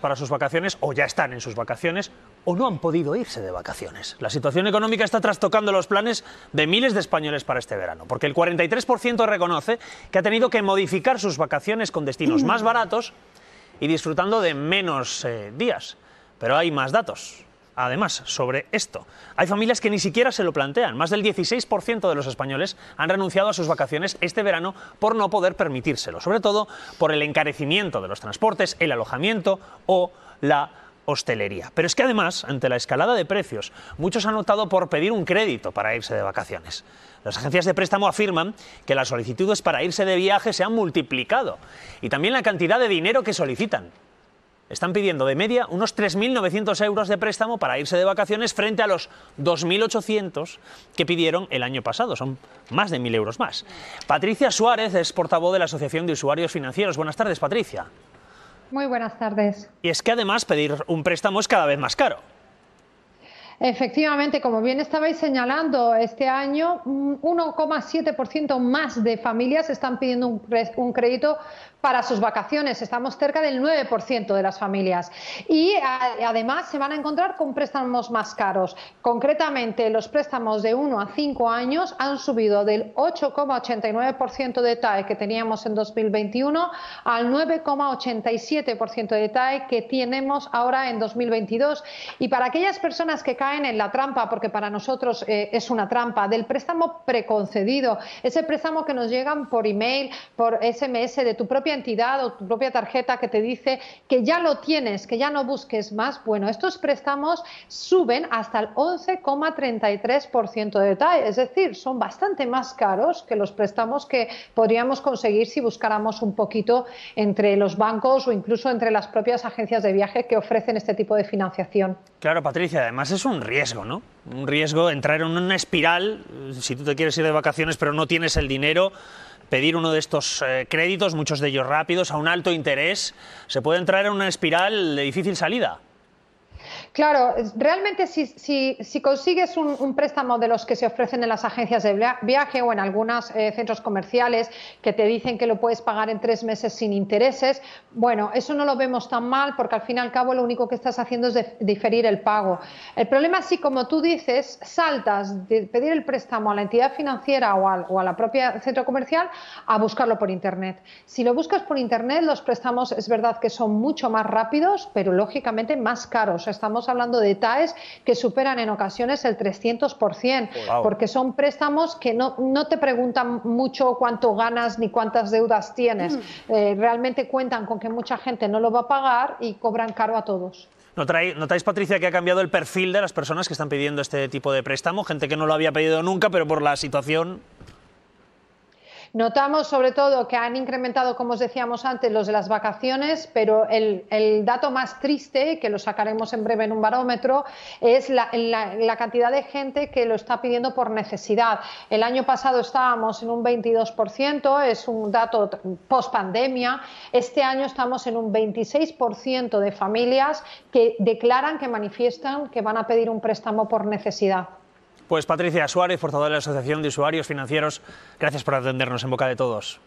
para sus vacaciones o ya están en sus vacaciones o no han podido irse de vacaciones. La situación económica está trastocando los planes de miles de españoles para este verano, porque el 43% reconoce que ha tenido que modificar sus vacaciones con destinos mm. más baratos y disfrutando de menos eh, días. Pero hay más datos además sobre esto. Hay familias que ni siquiera se lo plantean. Más del 16% de los españoles han renunciado a sus vacaciones este verano por no poder permitírselo, sobre todo por el encarecimiento de los transportes, el alojamiento o la hostelería. Pero es que además, ante la escalada de precios, muchos han optado por pedir un crédito para irse de vacaciones. Las agencias de préstamo afirman que las solicitudes para irse de viaje se han multiplicado y también la cantidad de dinero que solicitan. Están pidiendo de media unos 3.900 euros de préstamo para irse de vacaciones frente a los 2.800 que pidieron el año pasado. Son más de 1.000 euros más. Patricia Suárez es portavoz de la Asociación de Usuarios Financieros. Buenas tardes, Patricia. Muy buenas tardes. Y es que además pedir un préstamo es cada vez más caro. Efectivamente, como bien estabais señalando, este año 1,7% mm, más de familias están pidiendo un, crédito para sus vacaciones. Estamos cerca del 9% de las familias. Y además se van a encontrar con préstamos más caros. Concretamente, los préstamos de 1 a 5 años han subido del 8,89% de TAE que teníamos en 2021 al 9,87% de TAE que tenemos ahora en 2022. Y para aquellas personas que caen en la trampa, porque para nosotros eh, es una trampa, del préstamo preconcedido, ese préstamo que nos llegan por email, por SMS de tu propia entidad o tu propia tarjeta que te dice que ya lo tienes, que ya no busques más. Bueno, estos préstamos suben hasta el 11,33% de detalle es decir, son bastante más caros que los préstamos que podríamos conseguir si buscáramos un poquito entre los bancos o incluso entre las propias agencias de viaje que ofrecen este tipo de financiación. Claro, Patricia, además es un un riesgo, ¿no? Un riesgo entrar en una espiral, si tú te quieres ir de vacaciones pero no tienes el dinero, pedir uno de estos eh, créditos, muchos de ellos rápidos, a un alto interés, se puede entrar en una espiral de difícil salida. Claro, realmente si, consigues un, préstamo de los que se ofrecen en las agencias de viaje o en algunos eh, centros comerciales que te dicen que lo puedes pagar en tres meses sin intereses, bueno, eso no lo vemos tan mal porque al fin y al cabo lo único que estás haciendo es diferir el pago. El problema es si, como tú dices, saltas de pedir el préstamo a la entidad financiera o, o a la propia centro comercial a buscarlo por Internet. Si lo buscas por Internet, los préstamos es verdad que son mucho más rápidos, pero lógicamente más caros. Estamos hablando de TAES que superan en ocasiones el 300%, porque son préstamos que no, te preguntan mucho cuánto ganas ni cuántas deudas tienes. Mm. Eh, realmente cuentan con que mucha gente no lo va a pagar y cobran caro a todos. ¿Notáis, Patricia, que ha cambiado el perfil de las personas que están pidiendo este tipo de préstamo? Gente que no lo había pedido nunca, pero por la situación Notamos sobre todo que han incrementado, como os decíamos antes, los de las vacaciones, pero el, dato más triste, que lo sacaremos en breve en un barómetro, es la, la, cantidad de gente que lo está pidiendo por necesidad. El año pasado estábamos en un 22%, es un dato post pandemia. Este año estamos en un 26% de familias que declaran, que manifiestan que van a pedir un préstamo por necesidad. Pues Patricia Suárez, portadora de la Asociación de Usuarios Financieros, gracias por atendernos en boca de todos.